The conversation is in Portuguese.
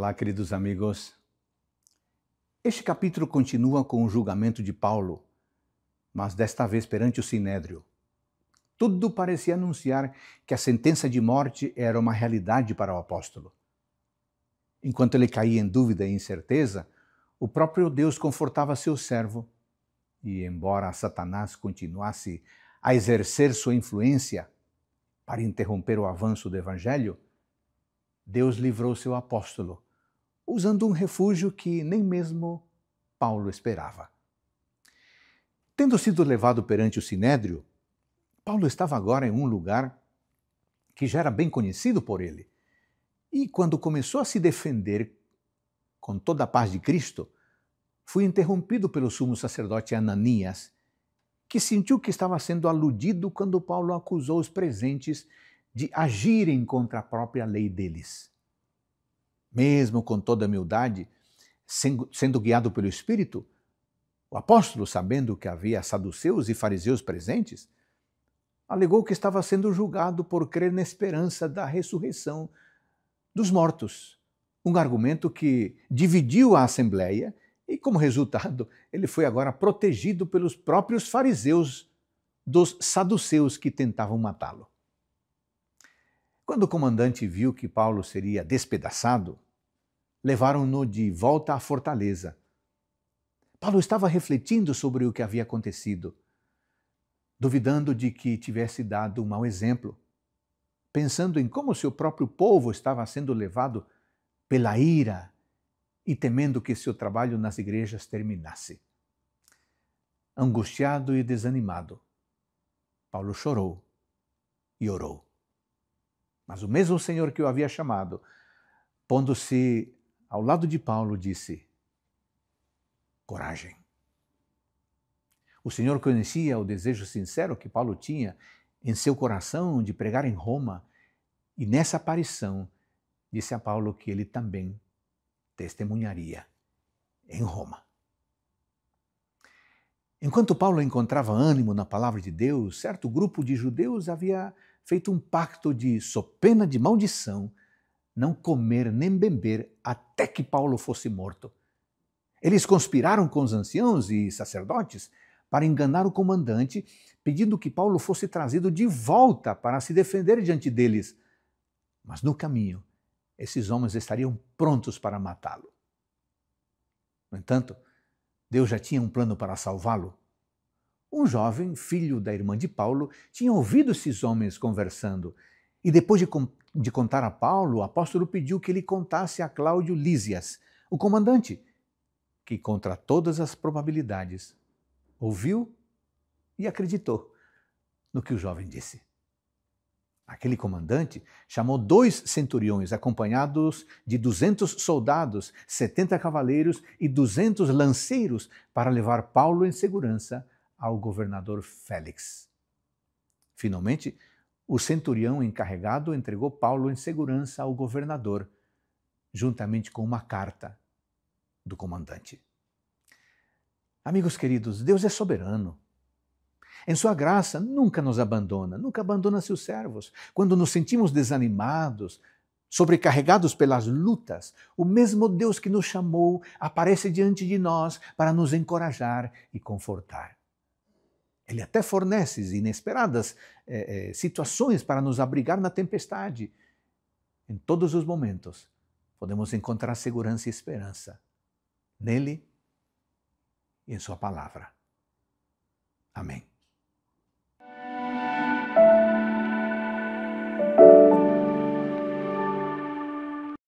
Olá, queridos amigos. Este capítulo continua com o julgamento de Paulo, mas desta vez perante o Sinédrio. Tudo parecia anunciar que a sentença de morte era uma realidade para o apóstolo. Enquanto ele caía em dúvida e incerteza, o próprio Deus confortava seu servo. E, embora Satanás continuasse a exercer sua influência para interromper o avanço do Evangelho, Deus livrou seu apóstolo usando um refúgio que nem mesmo Paulo esperava. Tendo sido levado perante o sinédrio, Paulo estava agora em um lugar que já era bem conhecido por ele. E quando começou a se defender com toda a paz de Cristo, foi interrompido pelo sumo sacerdote Ananias, que sentiu que estava sendo aludido quando Paulo acusou os presentes de agirem contra a própria lei deles mesmo com toda humildade, sendo guiado pelo Espírito, o apóstolo, sabendo que havia saduceus e fariseus presentes, alegou que estava sendo julgado por crer na esperança da ressurreição dos mortos. Um argumento que dividiu a assembleia e, como resultado, ele foi agora protegido pelos próprios fariseus dos saduceus que tentavam matá-lo. Quando o comandante viu que Paulo seria despedaçado, levaram-no de volta à fortaleza. Paulo estava refletindo sobre o que havia acontecido, duvidando de que tivesse dado um mau exemplo, pensando em como seu próprio povo estava sendo levado pela ira e temendo que seu trabalho nas igrejas terminasse. Angustiado e desanimado, Paulo chorou e orou. Mas o mesmo Senhor que o havia chamado, pondo-se ao lado de Paulo, disse: Coragem. O Senhor conhecia o desejo sincero que Paulo tinha em seu coração de pregar em Roma, e nessa aparição disse a Paulo que ele também testemunharia em Roma. Enquanto Paulo encontrava ânimo na palavra de Deus, certo grupo de judeus havia feito um pacto de sopena de maldição, não comer nem beber até que Paulo fosse morto. Eles conspiraram com os anciãos e sacerdotes para enganar o comandante, pedindo que Paulo fosse trazido de volta para se defender diante deles. Mas no caminho, esses homens estariam prontos para matá-lo. No entanto, Deus já tinha um plano para salvá-lo um jovem, filho da irmã de Paulo, tinha ouvido esses homens conversando e, depois de, de contar a Paulo, o apóstolo pediu que ele contasse a Cláudio Lísias, o comandante, que, contra todas as probabilidades, ouviu e acreditou no que o jovem disse. Aquele comandante chamou dois centuriões, acompanhados de 200 soldados, 70 cavaleiros e 200 lanceiros, para levar Paulo em segurança ao governador Félix. Finalmente, o centurião encarregado entregou Paulo em segurança ao governador, juntamente com uma carta do comandante. Amigos queridos, Deus é soberano. Em sua graça, nunca nos abandona, nunca abandona seus servos. Quando nos sentimos desanimados, sobrecarregados pelas lutas, o mesmo Deus que nos chamou aparece diante de nós para nos encorajar e confortar. Ele até fornece inesperadas eh, eh, situações para nos abrigar na tempestade. Em todos os momentos, podemos encontrar segurança e esperança nele e em Sua palavra. Amém.